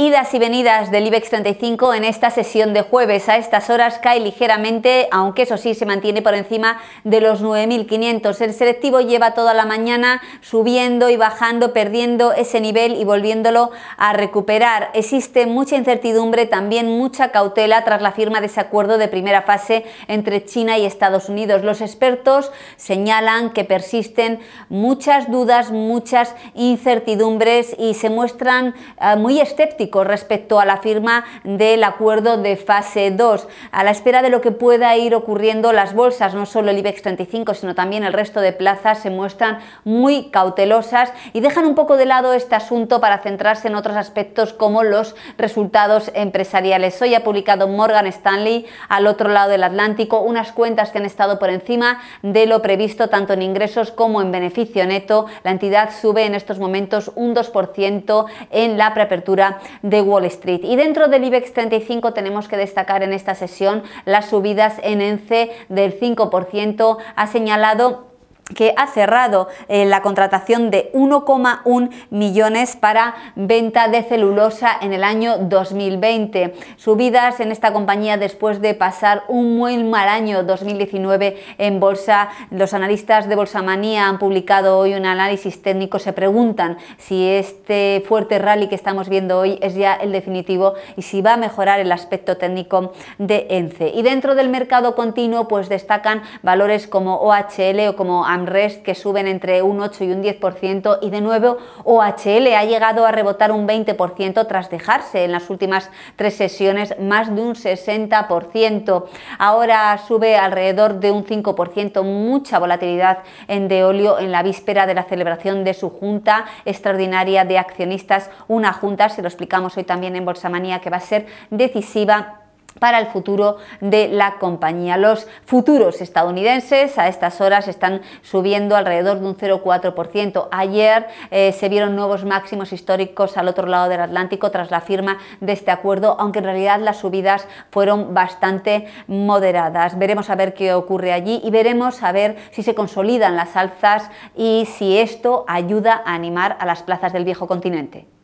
Idas y venidas del IBEX 35 en esta sesión de jueves. A estas horas cae ligeramente, aunque eso sí se mantiene por encima de los 9.500. El selectivo lleva toda la mañana subiendo y bajando, perdiendo ese nivel y volviéndolo a recuperar. Existe mucha incertidumbre, también mucha cautela tras la firma de ese acuerdo de primera fase entre China y Estados Unidos. Los expertos señalan que persisten muchas dudas, muchas incertidumbres y se muestran eh, muy escépticos respecto a la firma del acuerdo de fase 2, a la espera de lo que pueda ir ocurriendo las bolsas, no solo el IBEX 35, sino también el resto de plazas se muestran muy cautelosas y dejan un poco de lado este asunto para centrarse en otros aspectos como los resultados empresariales. Hoy ha publicado Morgan Stanley al otro lado del Atlántico unas cuentas que han estado por encima de lo previsto tanto en ingresos como en beneficio neto. La entidad sube en estos momentos un 2% en la preapertura de Wall Street. Y dentro del IBEX 35 tenemos que destacar en esta sesión las subidas en ENCE del 5%. Ha señalado que ha cerrado eh, la contratación de 1,1 millones para venta de celulosa en el año 2020. Subidas en esta compañía después de pasar un muy mal año 2019 en bolsa. Los analistas de Bolsa Manía han publicado hoy un análisis técnico. Se preguntan si este fuerte rally que estamos viendo hoy es ya el definitivo y si va a mejorar el aspecto técnico de ENCE. Y dentro del mercado continuo pues destacan valores como OHL o como rest que suben entre un 8 y un 10% y de nuevo OHL ha llegado a rebotar un 20% tras dejarse en las últimas tres sesiones más de un 60%. Ahora sube alrededor de un 5%, mucha volatilidad en de óleo en la víspera de la celebración de su junta extraordinaria de accionistas, una junta, se lo explicamos hoy también en bolsa manía que va a ser decisiva para el futuro de la compañía. Los futuros estadounidenses a estas horas están subiendo alrededor de un 0,4%. Ayer eh, se vieron nuevos máximos históricos al otro lado del Atlántico tras la firma de este acuerdo, aunque en realidad las subidas fueron bastante moderadas. Veremos a ver qué ocurre allí y veremos a ver si se consolidan las alzas y si esto ayuda a animar a las plazas del viejo continente.